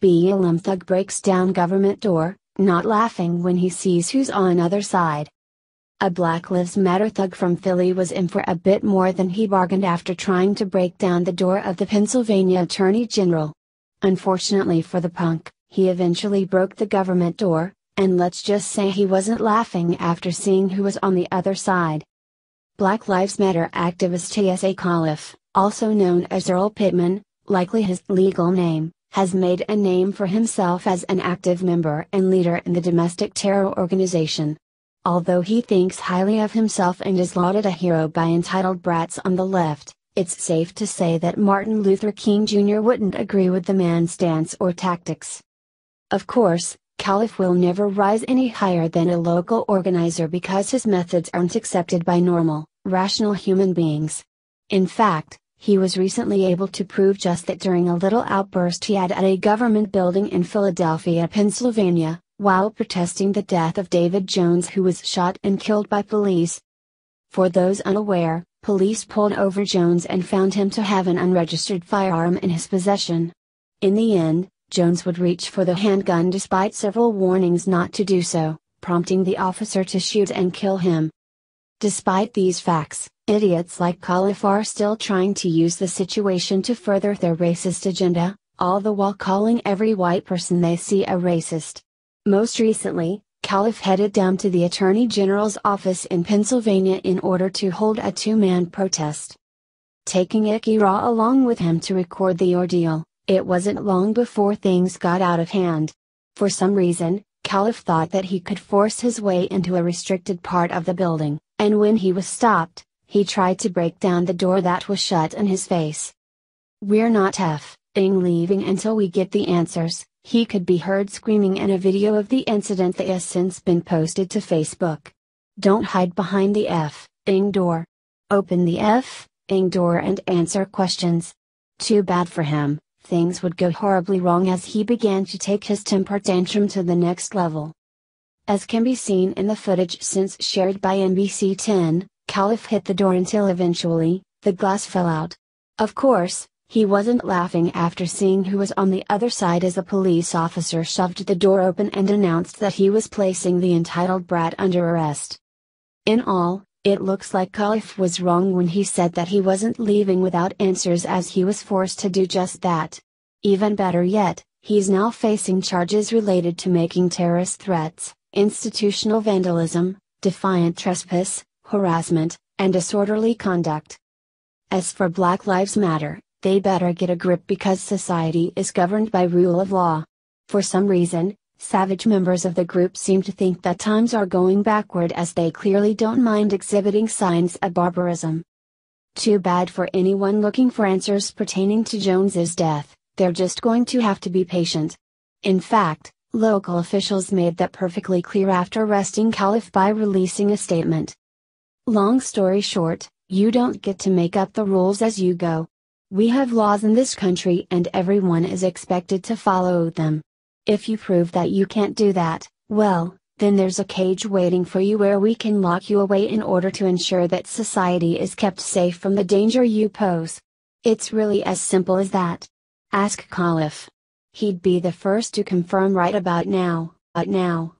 BLM thug breaks down government door, not laughing when he sees who's on other side. A Black Lives Matter thug from Philly was in for a bit more than he bargained after trying to break down the door of the Pennsylvania Attorney General. Unfortunately for the punk, he eventually broke the government door, and let's just say he wasn't laughing after seeing who was on the other side. Black Lives Matter activist T.S.A. Califf, also known as Earl Pittman, likely his legal name, has made a name for himself as an active member and leader in the domestic terror organization. Although he thinks highly of himself and is lauded a hero by entitled brats on the left, it's safe to say that Martin Luther King Jr. wouldn't agree with the man's stance or tactics. Of course, Caliph will never rise any higher than a local organizer because his methods aren't accepted by normal, rational human beings. In fact, he was recently able to prove just that during a little outburst he had at a government building in Philadelphia, Pennsylvania, while protesting the death of David Jones, who was shot and killed by police. For those unaware, police pulled over Jones and found him to have an unregistered firearm in his possession. In the end, Jones would reach for the handgun despite several warnings not to do so, prompting the officer to shoot and kill him. Despite these facts, Idiots like Khalif are still trying to use the situation to further their racist agenda, all the while calling every white person they see a racist. Most recently, Califf headed down to the Attorney General's office in Pennsylvania in order to hold a two man protest. Taking Raw along with him to record the ordeal, it wasn't long before things got out of hand. For some reason, Califf thought that he could force his way into a restricted part of the building, and when he was stopped, he tried to break down the door that was shut in his face. We're not F ing leaving until we get the answers, he could be heard screaming in a video of the incident that has since been posted to Facebook. Don't hide behind the F ing door. Open the F ing door and answer questions. Too bad for him, things would go horribly wrong as he began to take his temper tantrum to the next level. As can be seen in the footage since shared by NBC 10, Caliph hit the door until eventually, the glass fell out. Of course, he wasn't laughing after seeing who was on the other side as a police officer shoved the door open and announced that he was placing the entitled brat under arrest. In all, it looks like Caliph was wrong when he said that he wasn't leaving without answers as he was forced to do just that. Even better yet, he's now facing charges related to making terrorist threats, institutional vandalism, defiant trespass, harassment, and disorderly conduct. As for Black Lives Matter, they better get a grip because society is governed by rule of law. For some reason, savage members of the group seem to think that times are going backward as they clearly don't mind exhibiting signs of barbarism. Too bad for anyone looking for answers pertaining to Jones's death, they're just going to have to be patient. In fact, local officials made that perfectly clear after arresting Caliph by releasing a statement. Long story short, you don't get to make up the rules as you go. We have laws in this country and everyone is expected to follow them. If you prove that you can't do that, well, then there's a cage waiting for you where we can lock you away in order to ensure that society is kept safe from the danger you pose. It's really as simple as that. Ask Caliph. He'd be the first to confirm right about now, but now.